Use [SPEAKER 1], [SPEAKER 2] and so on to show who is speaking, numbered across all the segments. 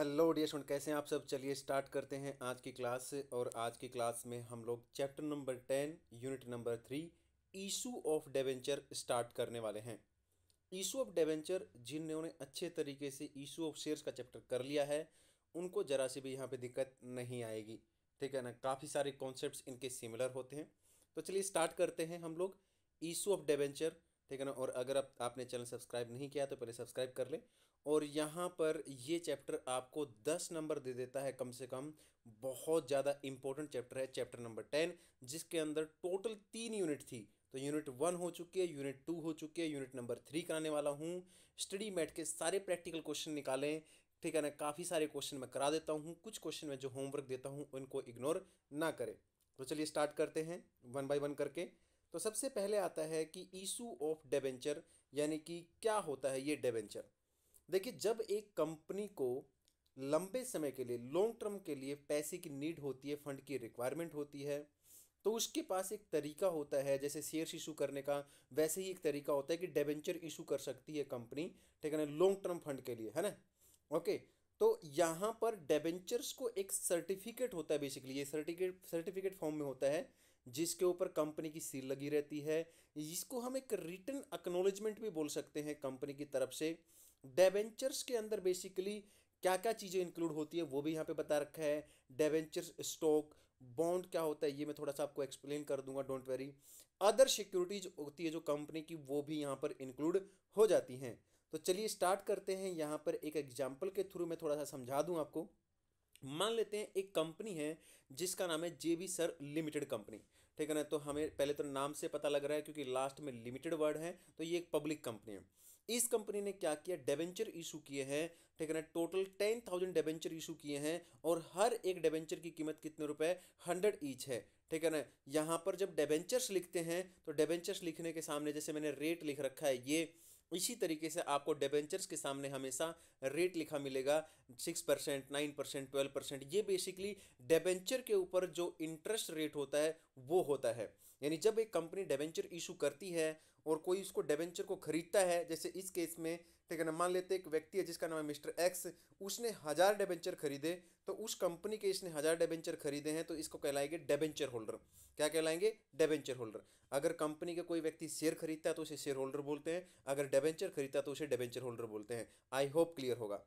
[SPEAKER 1] hello dear student कैसे हैं आप सब चलिए स्टार्ट करते हैं आज की क्लास और आज की क्लास में हम लोग chapter number ten unit number three issue of debenture start करने वाले हैं ईशू ऑफ डेवेंचर जिन्होंने अच्छे तरीके से ईशू ऑफ शेयर्स का चैप्टर कर लिया है उनको ज़रा सी भी यहाँ पर दिक्कत नहीं आएगी ठीक है ना काफ़ी सारे कॉन्सेप्ट इनके सिमिलर होते हैं तो चलिए स्टार्ट करते हैं हम लोग ईशू ऑफ डेवेंचर ठीक है ना और अगर आप आपने चैनल सब्सक्राइब नहीं किया तो पहले सब्सक्राइब कर लें और यहाँ पर ये चैप्टर आपको दस नंबर दे देता है कम से कम बहुत ज़्यादा इंपॉर्टेंट चैप्टर है चैप्टर नंबर टेन जिसके अंदर टोटल तीन यूनिट थी तो यूनिट वन हो चुकी है यूनिट टू हो चुकी है यूनिट नंबर थ्री कराने वाला हूँ स्टडी मैट के सारे प्रैक्टिकल क्वेश्चन निकालें ठीक है ना काफ़ी सारे क्वेश्चन मैं करा देता हूँ कुछ क्वेश्चन मैं जो होमवर्क देता हूँ उनको इग्नोर ना करें तो चलिए स्टार्ट करते हैं वन बाय वन करके तो सबसे पहले आता है कि ईशू ऑफ डेबेंचर यानी कि क्या होता है ये डेबेंचर देखिए जब एक कंपनी को लंबे समय के लिए लॉन्ग टर्म के लिए पैसे की नीड होती है फंड की रिक्वायरमेंट होती है तो उसके पास एक तरीका होता है जैसे शेयर्स इशू करने का वैसे ही एक तरीका होता है कि डेवेंचर इशू कर सकती है कंपनी ठीक है ना लॉन्ग टर्म फंड के लिए है ना ओके तो यहाँ पर डेबेंचर्स को एक सर्टिफिकेट होता है बेसिकली ये सर्टिफिकेट सर्टिफिकेट फॉर्म में होता है जिसके ऊपर कंपनी की सील लगी रहती है इसको हम एक रिटर्न अक्नोलेजमेंट भी बोल सकते हैं कंपनी की तरफ से डेवेंचर्स के अंदर बेसिकली क्या क्या चीज़ें इंक्लूड होती है वो भी यहाँ पे बता रखा है डेवेंचर्स स्टॉक बॉन्ड क्या होता है ये मैं थोड़ा सा आपको एक्सप्लेन कर दूंगा डोंट वेरी अदर सिक्योरिटीज होती है जो कंपनी की वो भी यहाँ पर इंक्लूड हो जाती हैं तो चलिए स्टार्ट करते हैं यहाँ पर एक एग्जाम्पल के थ्रू मैं थोड़ा सा समझा दूँ आपको मान लेते हैं एक कंपनी है जिसका नाम है J B sir limited company ठीक है ना तो हमें पहले तो नाम से पता लग रहा है क्योंकि लास्ट में लिमिटेड वर्ड है तो ये एक पब्लिक कंपनी है इस कंपनी ने क्या किया डेवेंचर इशू किए हैं ठीक है ना total ten thousand debenture issue किए हैं और हर एक डेवेंचर की कीमत कितने रुपए हंड्रेड ईच है ठीक है ना यहाँ पर जब डेवेंचर्स लिखते हैं तो डेवेंचर्स लिखने के सामने जैसे मैंने रेट लिख रखा है ये इसी तरीके से आपको डेबेंचर्स के सामने हमेशा रेट लिखा मिलेगा six percent nine percent twelve percent ये बेसिकली डेबेंचर के ऊपर जो इंटरेस्ट रेट होता है वो होता है यानी जब एक कंपनी डेबेंचर इशू करती है और कोई उसको डेवेंचर को खरीदता है जैसे इस केस में ठीक है ना मान लेते एक व्यक्ति है जिसका नाम है मिस्टर एक्स उसने हज़ार डेवेंचर खरीदे तो उस कंपनी के इसने हज़ार डेवेंचर खरीदे हैं तो इसको कहलाएंगे डेवेंचर होल्डर क्या कहलाएंगे डेवेंचर होल्डर अगर कंपनी का कोई व्यक्ति शेयर खरीदता है तो उसे शेयर होल्डर बोलते हैं अगर डेवेंचर खरीदता है तो उसे डेवेंचर होल्डर बोलते हैं आई होप क्लियर होगा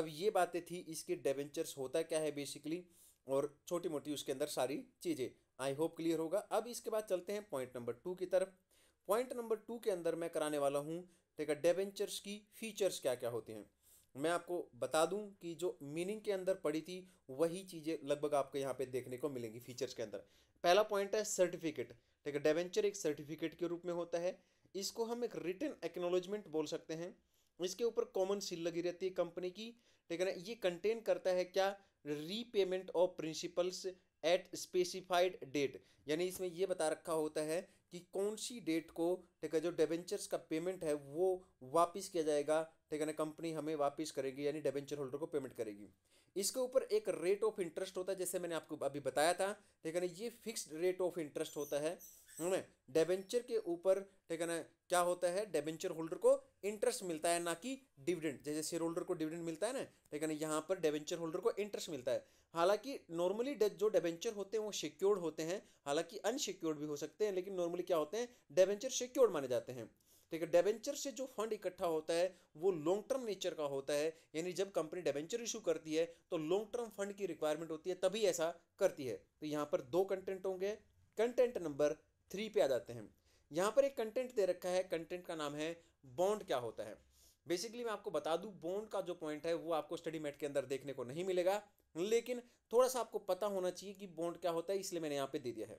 [SPEAKER 1] अब ये बातें थी इसके डेवेंचर्स होता क्या है बेसिकली और छोटी मोटी उसके अंदर सारी चीज़ें आई होप क्लियर होगा अब इसके बाद चलते हैं पॉइंट नंबर टू की तरफ पॉइंट नंबर टू के अंदर मैं कराने वाला हूँ ठीक है डेवेंचर्स की फीचर्स क्या क्या होते हैं मैं आपको बता दूं कि जो मीनिंग के अंदर पड़ी थी वही चीज़ें लगभग आपको यहाँ पे देखने को मिलेंगी फीचर्स के अंदर पहला पॉइंट है सर्टिफिकेट ठीक है डेवेंचर एक सर्टिफिकेट के रूप में होता है इसको हम एक रिटर्न एक्नोलॉजमेंट बोल सकते हैं इसके ऊपर कॉमन सील लगी रहती है कंपनी की ठीक है ना ये कंटेन करता है क्या repayment of principals at specified date यानी इसमें यह बता रखा होता है कि कौन सी डेट को ठीक है जो डेबेंचर्स का पेमेंट है वो वापस किया जाएगा ठीक है ना कंपनी हमें वापस करेगी यानी डेवेंचर होल्डर को पेमेंट करेगी इसके ऊपर एक रेट ऑफ इंटरेस्ट होता है जैसे मैंने आपको अभी बताया था ठीक है ना ये फिक्स्ड रेट ऑफ इंटरेस्ट होता है हमें के ऊपर ठीक है ना क्या होता है डेवेंचर होल्डर को इंटरेस्ट मिलता है ना कि डिविडेंड जैसे शेयर होल्डर को डिविडेंड मिलता है ना ठीक है ना यहाँ पर डेवेंचर होल्डर को इंटरेस्ट मिलता है हालांकि नॉर्मली डेट जो डेबेंचर होते हैं वो सिक्योर्ड होते हैं हालांकि अनसिक्योर्ड भी हो सकते हैं लेकिन नॉर्मली क्या होते हैं डेवेंचर सिक्योर्ड माने जाते हैं ठीक है डेवेंचर से जो फंड इकट्ठा होता है वो लॉन्ग टर्म नेचर का होता है यानी जब कंपनी डेवेंचर इशू करती है तो लॉन्ग टर्म फंड की रिक्वायरमेंट होती है तभी ऐसा करती है तो यहाँ पर दो कंटेंट होंगे कंटेंट नंबर थ्री पे आ जाते हैं यहाँ पर एक कंटेंट दे रखा है कंटेंट का नाम है बॉन्ड क्या होता है बेसिकली मैं आपको बता दूं बॉन्ड का जो पॉइंट है वो आपको स्टडी मेट के अंदर देखने को नहीं मिलेगा लेकिन थोड़ा सा आपको पता होना चाहिए कि बॉन्ड क्या होता है इसलिए मैंने यहाँ पे दे दिया है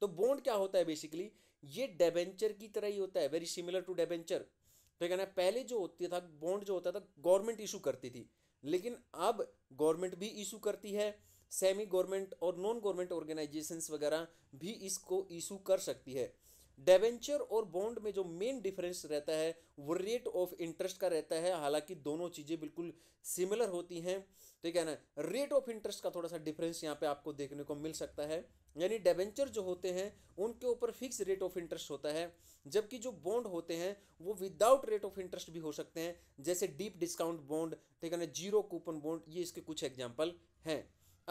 [SPEAKER 1] तो बॉन्ड क्या होता है बेसिकली ये डेबेंचर की तरह ही होता है वेरी सिमिलर टू डेबेंचर तो कहना है पहले जो होती था बॉन्ड जो होता था गवर्नमेंट इशू करती थी लेकिन अब गवर्नमेंट भी इशू करती है सेमी गवर्नमेंट और नॉन गवर्नमेंट ऑर्गेनाइजेशंस वगैरह भी इसको इशू कर सकती है डेवेंचर और बॉन्ड में जो मेन डिफरेंस रहता है वो रेट ऑफ इंटरेस्ट का रहता है हालांकि दोनों चीज़ें बिल्कुल सिमिलर होती हैं ठीक है ना रेट ऑफ इंटरेस्ट का थोड़ा सा डिफरेंस यहाँ पे आपको देखने को मिल सकता है यानी डेवेंचर जो होते हैं उनके ऊपर फिक्स रेट ऑफ इंटरेस्ट होता है जबकि जो बॉन्ड होते हैं वो विदाउट रेट ऑफ इंटरेस्ट भी हो सकते हैं जैसे डीप डिस्काउंट बॉन्ड ठीक है ना जीरो कूपन बॉन्ड ये इसके कुछ एग्जाम्पल हैं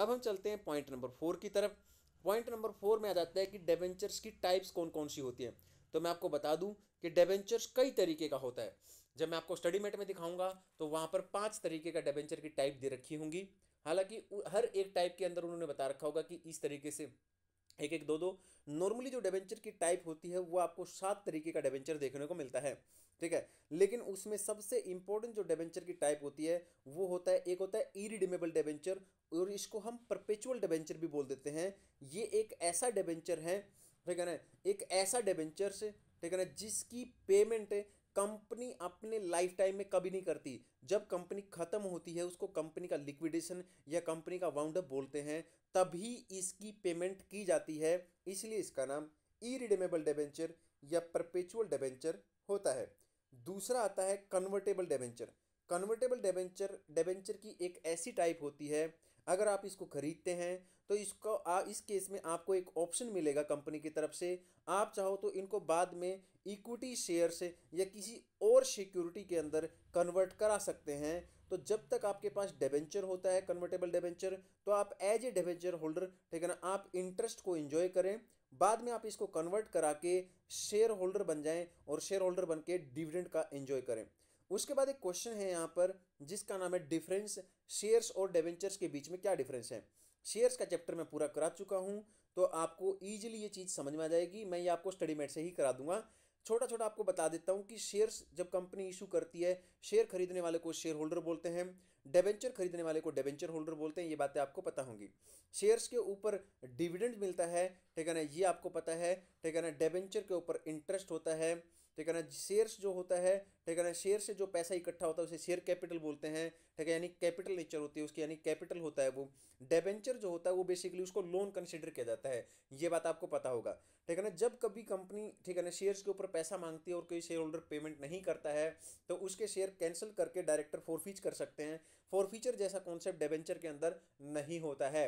[SPEAKER 1] अब हम चलते हैं पॉइंट नंबर फोर की तरफ पॉइंट नंबर फोर में आ जाता है कि डेवेंचर्स की टाइप्स कौन कौन सी होती है तो मैं आपको बता दूं कि डेवेंचर्स कई तरीके का होता है जब मैं आपको स्टडी मेट में दिखाऊंगा तो वहाँ पर पांच तरीके का डेवेंचर की टाइप दे रखी होंगी हालांकि हर एक टाइप के अंदर उन्होंने बता रखा होगा कि इस तरीके से एक एक दो दो नॉर्मली जो डेबेंचर की टाइप होती है वो आपको सात तरीके का डिवेंचर देखने को मिलता है ठीक है लेकिन उसमें सबसे इंपॉर्टेंट जो डिवेंचर की टाइप होती है वो होता है एक होता है इरिडिमेबल डेवेंचर और इसको हम परपेचुअल डिवेंचर भी बोल देते हैं ये एक ऐसा डिवेंचर है ठीक है ना एक ऐसा डेबेंचर से ठीक है ना जिसकी पेमेंट कंपनी अपने लाइफ टाइम में कभी नहीं करती जब कंपनी ख़त्म होती है उसको कंपनी का लिक्विडेशन या कंपनी का वाउंड अप बोलते हैं तभी इसकी पेमेंट की जाती है इसलिए इसका नाम ई रिडेमेबल डेबेंचर या परपेचुअल डेवेंचर होता है दूसरा आता है convertible debenture convertible debenture debenture की एक ऐसी टाइप होती है अगर आप इसको खरीदते हैं तो इसको आ, इस केस में आपको एक ऑप्शन मिलेगा कंपनी की तरफ से आप चाहो तो इनको बाद में इक्विटी शेयर से या किसी और सिक्योरिटी के अंदर कन्वर्ट करा सकते हैं तो जब तक आपके पास डेवेंचर होता है कन्वर्टेबल डेवेंचर तो आप एज ए डेवेंचर होल्डर ठीक है ना आप इंटरेस्ट को इन्जॉय करें बाद में आप इसको कन्वर्ट करा के शेयर होल्डर बन जाएं और शेयर होल्डर बन के डिविडेंड का इन्जॉय करें उसके बाद एक क्वेश्चन है यहाँ पर जिसका नाम है डिफरेंस शेयर्स और डेवेंचर्स के बीच में क्या डिफरेंस है शेयर्स का चैप्टर मैं पूरा करा चुका हूँ तो आपको ईजिली ये चीज़ समझ में आ जाएगी मैं ये आपको स्टडी मेट से ही करा दूंगा छोटा छोटा आपको बता देता हूँ कि शेयर्स जब कंपनी इशू करती है शेयर खरीदने वाले को शेयर होल्डर बोलते हैं डेवेंचर खरीदने वाले को डेवेंचर होल्डर बोलते हैं ये बातें आपको पता होंगी शेयर्स के ऊपर डिविडेंड मिलता है ठीक है ना ये आपको पता है ठीक है ना डेवेंचर के ऊपर इंटरेस्ट होता है ठीक है ना शेयर्स जो होता है ठीक है ना शेयर से जो पैसा इकट्ठा होता है उसे शेयर कैपिटल बोलते हैं ठीक है यानी कैपिटल नेचर होती है उसकी यानी कैपिटल होता है वो डेबेंचर जो होता है वो बेसिकली उसको लोन कंसिडर किया जाता है ये बात आपको पता होगा ठीक है ना जब कभी कंपनी ठीक है ना शेयर्स के ऊपर पैसा मांगती है और कोई शेयर होल्डर पेमेंट नहीं करता है तो उसके शेयर कैंसिल करके डायरेक्टर फोरफीच कर सकते हैं फोरफीचर जैसा कॉन्सेप्ट डेबेंचर के अंदर नहीं होता है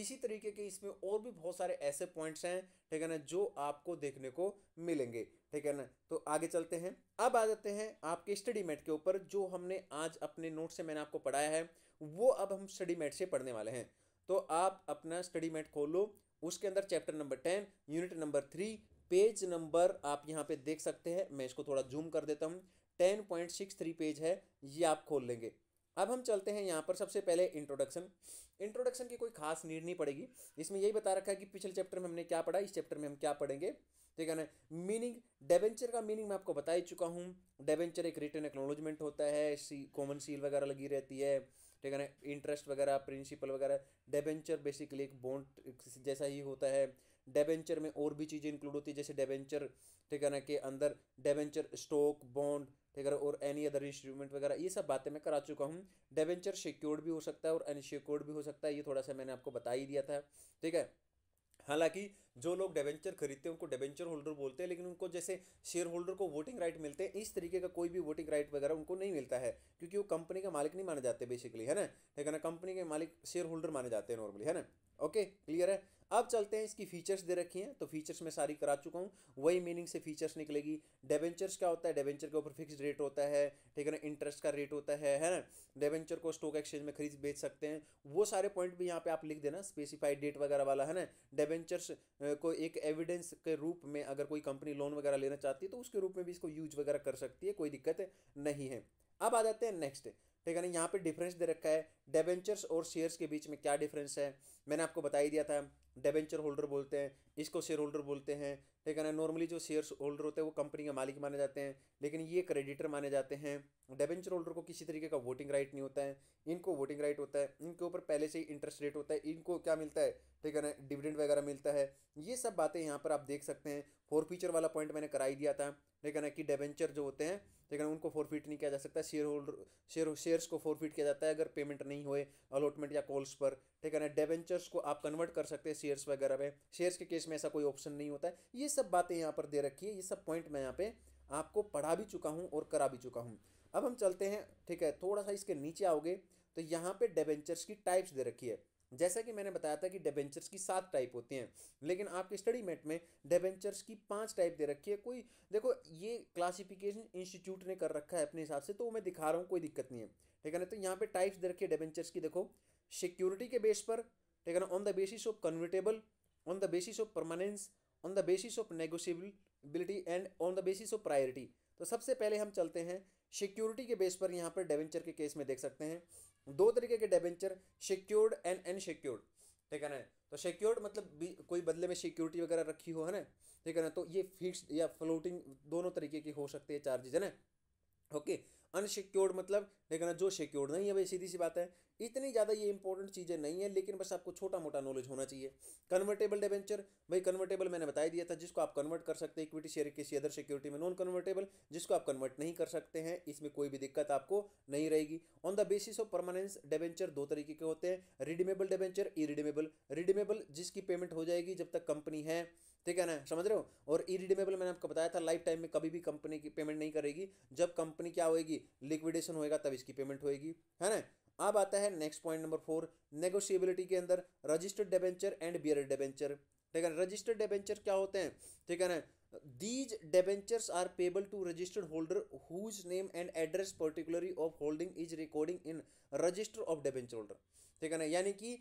[SPEAKER 1] इसी तरीके के इसमें और भी बहुत सारे ऐसे पॉइंट्स हैं ठीक है ना जो आपको देखने को मिलेंगे ठीक है ना तो आगे चलते हैं अब आ जाते हैं आपके स्टडी मेट के ऊपर जो हमने आज अपने नोट से मैंने आपको पढ़ाया है वो अब हम स्टडी मेट से पढ़ने वाले हैं तो आप अपना स्टडी मेट खोलो उसके अंदर chapter number ten unit number three page number आप यहाँ पे देख सकते हैं मैं इसको थोड़ा जूम कर देता हूँ ten point six three page है ये आप खोल लेंगे अब हम चलते हैं यहाँ पर सबसे पहले इंट्रोडक्शन इंट्रोडक्शन की कोई खास नीड नहीं पड़ेगी इसमें यही बता रखा है कि पिछले चैप्टर में हमने क्या पढ़ा इस चैप्टर में हम क्या पढ़ेंगे ठीक है ना मीनिंग डेवेंचर का मीनिंग मैं आपको बता ही चुका हूँ डेवेंचर एक रिटर्न एक्नोलॉजमेंट होता है सी कॉमन सील वगैरह लगी रहती है ठीक है ना इंटरेस्ट वगैरह प्रिंसिपल वगैरह डेवेंचर बेसिकली एक बॉन्ड जैसा ही होता है डेबेंचर में और भी चीज़ें इंक्लूड होती है जैसे डेबेंचर ठीक है ना के अंदर डेबेंचर स्टॉक बॉन्ड ठीक है और एनी अदर इंस्ट्रूमेंट वगैरह ये सब बातें मैं करा चुका हूँ डेबेंचर सिक्योर्ड भी हो सकता है और अनसिक्योर्ड भी हो सकता है ये थोड़ा सा मैंने आपको बता ही दिया था ठीक है हालांकि जो लोग डेवेंचर खरीदते हैं उनको डेवेंचर होल्डर बोलते हैं लेकिन उनको जैसे शेयर होल्डर को वोटिंग राइट मिलते हैं इस तरीके का कोई भी वोटिंग राइट वगैरह उनको नहीं मिलता है क्योंकि वो कंपनी का मालिक नहीं माने जाते बेसिकली है ना ठीक है ना कंपनी के मालिक शेयर होल्डर माने जाते हैं नॉर्मली है ना ओके क्लियर है अब चलते हैं इसकी फीचर्स दे रखी हैं तो फीचर्स मैं सारी करा चुका हूँ वही मीनिंग से फीचर्स निकलेगी डेवेंचर्स क्या होता है डेवेंचर के ऊपर फिक्स रेट होता है ठीक है ना इंटरेस्ट का रेट होता है है ना डेवेंचर को स्टॉक एक्सचेंज में खरीद बेच सकते हैं वो सारे पॉइंट भी यहाँ पे आप लिख देना स्पेसिफाइड डेट वगैरह वाला है ना डेवेंचर्स को एक एविडेंस के रूप में अगर कोई कंपनी लोन वगैरह लेना चाहती है तो उसके रूप में भी इसको यूज वगैरह कर सकती है कोई दिक्कत नहीं है अब आ जाते हैं नेक्स्ट ठीक है ना यहाँ पे डिफरेंस दे रखा है डेवेंचर्स और शेयर्स के बीच में क्या डिफरेंस है मैंने आपको बता ही दिया था डेबेंचर होल्डर बोलते हैं इसको शेयर होल्डर बोलते हैं ठीक है ना नॉर्मली जो शेयर होल्डर होते हैं वो कंपनी के मालिक माने जाते हैं लेकिन ये क्रेडिटर माने जाते हैं डेबेंचर होल्डर को किसी तरीके का वोटिंग राइट नहीं होता है इनको वोटिंग राइट होता है इनके ऊपर पहले से ही इंटरेस्ट रेट होता है इनको क्या मिलता है ठीक है ना डिविडेंड वगैरह मिलता है ये सब बातें यहाँ पर आप देख सकते हैं फोर फीचर वाला पॉइंट मैंने कराई दिया था ठीक है ना कि डेवेंचर जो होते हैं ठीक तो है ना उनको फोरफिट नहीं किया जा सकता शेयर होल्डर शेयर शेयर्स को फोरफिट किया जाता है अगर पेमेंट नहीं हुए अलॉटमेंट या कॉल्स पर ठीक है ना डेवेंचर्स को आप कन्वर्ट कर सकते हैं शेयर्स वगैरह में शेयर्स के केस में ऐसा कोई ऑप्शन नहीं होता है ये सब बातें यहाँ पर दे रखी है ये सब पॉइंट मैं यहाँ पे आपको पढ़ा भी चुका हूँ और करा भी चुका हूँ अब हम चलते हैं ठीक है थोड़ा सा इसके नीचे आओगे तो यहाँ पर डेवेंचर्स की टाइप्स दे रखी है जैसा कि मैंने बताया था कि डेबेंचर्स की सात टाइप होती हैं लेकिन आपके स्टडी मेट में डेबेंचर्स की पांच टाइप दे रखी है कोई देखो ये क्लासिफिकेशन इंस्टीट्यूट ने कर रखा है अपने हिसाब से तो मैं दिखा रहा हूँ कोई दिक्कत नहीं है ठीक है ना तो यहाँ पे टाइप्स दे रखी है डेबेंचर्स की देखो सिक्योरिटी के बेस पर ठीक है ना on the basis of convertible on the basis of permanence on the basis of negotiability and on the basis of priority तो सबसे पहले हम चलते हैं सिक्योरिटी के बेस पर यहाँ पर डेवेंचर के केस में देख सकते हैं दो तरीके के डेबेंचर सिक्योर्ड एंड अनसिक्योर्ड ठीक है ना तो सिक्योर्ड मतलब कोई बदले में सिक्योरिटी वगैरह रखी हो है ना ठीक है ना तो ये फिक्स या फ्लोटिंग दोनों तरीके की हो सकती है चार्जेज है ना ओके अनसिक्योर्ड मतलब लेकिन जो सिक्योर्ड नहीं है भाई सीधी सी बात है इतनी ज़्यादा ये इंपॉर्टेंट चीज़ें नहीं है लेकिन बस आपको छोटा मोटा नॉलेज होना चाहिए कन्वर्टेबल डेवेंचर भाई कन्वर्टेबल मैंने बताया दिया था जिसको आप कन्वर्ट कर सकते हैं इक्विटी शेयर किसी अदर सिक्योरिटी में नॉन कन्वर्टेबल जिसको आप कन्वर्ट नहीं कर सकते हैं इसमें कोई भी दिक्कत आपको नहीं रहेगी on the basis of permanence debenture दो तरीके के होते हैं रिडीमेबल डेवेंचर इ रिडीमेबल जिसकी पेमेंट हो जाएगी जब तक कंपनी है ठीक है ना समझ रहे हो और ई रिडीमेबल मैंने आपको बताया था लाइफ टाइम में कभी भी कंपनी की पेमेंट नहीं करेगी जब कंपनी क्या होएगी लिक्विडेशन होएगा तब इसकी पेमेंट होएगी है ना अब आता है next point number four negotiability के अंदर registered debenture and bearer debenture ठीक है रजिस्टर्ड डेबेंचर क्या होते हैं ठीक है ना these debentures are payable to registered holder whose name and address particularly of holding is recording in register of debenture holder ठीक है ना यानी कि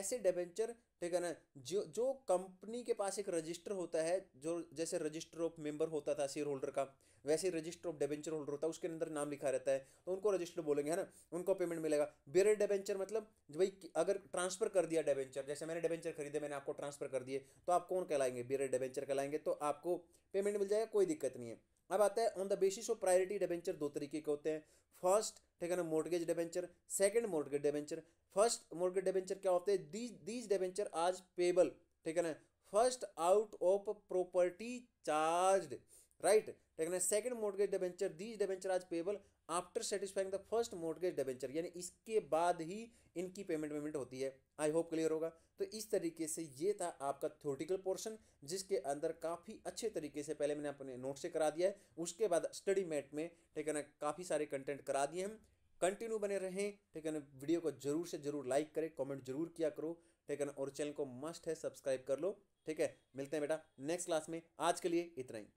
[SPEAKER 1] ऐसे डेबेंचर ठीक है ना जो जो कंपनी के पास एक रजिस्टर होता है जो जैसे रजिस्टर ऑफ मेंबर होता था शेयर होल्डर का वैसे रजिस्टर ऑफ डेबेंचर होल्डर होता है उसके अंदर नाम लिखा रहता है तो उनको रजिस्टर बोलेंगे है ना उनको पेमेंट मिलेगा बेरे डेबेंचर मतलब भाई अगर ट्रांसफर कर दिया डेबेंचर जैसे मैंने डेबेंचर खरीदे मैंने आपको ट्रांसफर कर दिए तो आप कौन कहलाएंगे बेरे डेबेंचर कहलाएंगे तो आपको पेमेंट मिल जाएगा कोई दिक्कत नहीं है अब आता है on the basis of priority debenture दो तरीके के होते हैं फर्स्ट ठीक है ना mortgage debenture second mortgage debenture first mortgage debenture क्या होते हैं these these debenture are payable ठीक है ना first out of property charge right ठीक है ना second mortgage debenture these debenture are payable after satisfying the first mortgage debenture यानी इसके बाद ही इनकी पेमेंट वेमेंट होती है आई होप क्लियर होगा तो इस तरीके से ये था आपका थ्योटिकल पोर्शन जिसके अंदर काफ़ी अच्छे तरीके से पहले मैंने अपने नोट से करा दिया है उसके बाद स्टडी मैट में ठीक है ना काफ़ी सारे कंटेंट करा दिए हम कंटिन्यू बने रहें ठीक है ना वीडियो को जरूर से जरूर लाइक करें कॉमेंट जरूर किया करो ठीक है ना और चैनल को मस्ट है सब्सक्राइब कर लो ठीक है मिलते हैं बेटा नेक्स्ट क्लास में आज के लिए इतना ही